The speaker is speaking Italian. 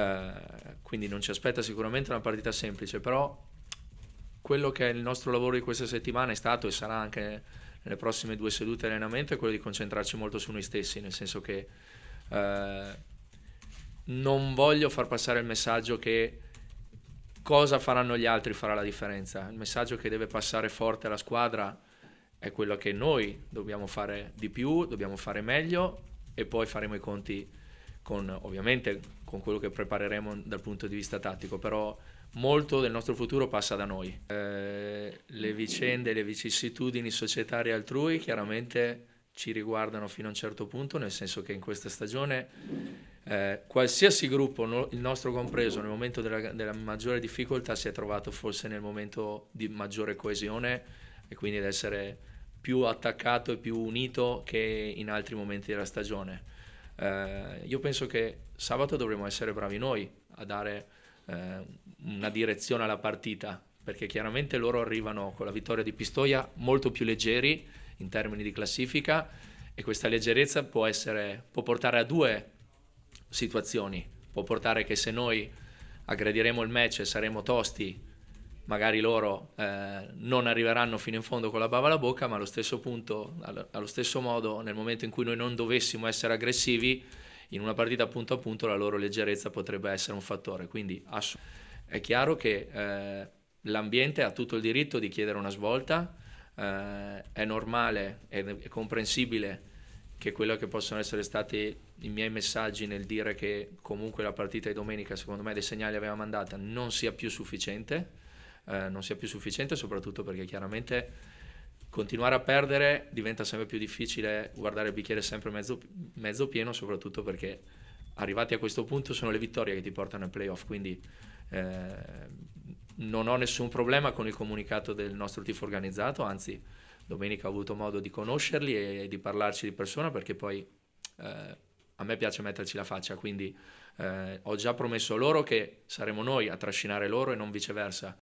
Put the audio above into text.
Eh, quindi non ci aspetta sicuramente una partita semplice, però quello che è il nostro lavoro di questa settimana è stato e sarà anche nelle prossime due sedute di allenamento è quello di concentrarci molto su noi stessi, nel senso che eh, non voglio far passare il messaggio che cosa faranno gli altri farà la differenza. Il messaggio che deve passare forte alla squadra è quello che noi dobbiamo fare di più, dobbiamo fare meglio e poi faremo i conti con ovviamente con quello che prepareremo dal punto di vista tattico, però molto del nostro futuro passa da noi. Eh, le vicende, le vicissitudini societarie altrui chiaramente ci riguardano fino a un certo punto, nel senso che in questa stagione eh, qualsiasi gruppo, no, il nostro compreso, nel momento della, della, maggiore difficoltà si è trovato forse nel momento di maggiore coesione e quindi ad essere più attaccato e più unito che in altri momenti della stagione eh, io penso che sabato dovremmo essere bravi noi a dare eh, una direzione alla partita, perché chiaramente loro arrivano con la vittoria di Pistoia molto più leggeri in termini di classifica e questa leggerezza può, essere, può portare a due situazioni, può portare che se noi aggrediremo il match e saremo tosti, magari loro eh, non arriveranno fino in fondo con la bava alla bocca, ma allo stesso punto, allo stesso modo, nel momento in cui noi non dovessimo essere aggressivi, in una partita punto a punto la loro leggerezza potrebbe essere un fattore. Quindi ass- è chiaro che eh, l'ambiente ha tutto il diritto di chiedere una svolta, eh, è normale, è, è comprensibile che quello che possono essere stati i miei messaggi nel dire che comunque la partita di domenica, secondo me, dei segnali aveva mandata non sia più sufficiente eh, non sia più sufficiente, soprattutto perché chiaramente continuare a perdere diventa sempre più difficile guardare il bicchiere sempre mezzo, mezzo pieno, soprattutto perché arrivati a questo punto sono le vittorie che ti portano ai playoff, quindi eh, non ho nessun problema con il comunicato del nostro tifo organizzato, anzi domenica ho avuto modo di conoscerli e, e di parlarci di persona perché poi eh, a me piace metterci la faccia, quindi eh, ho già promesso loro che saremo noi a trascinare loro e non viceversa,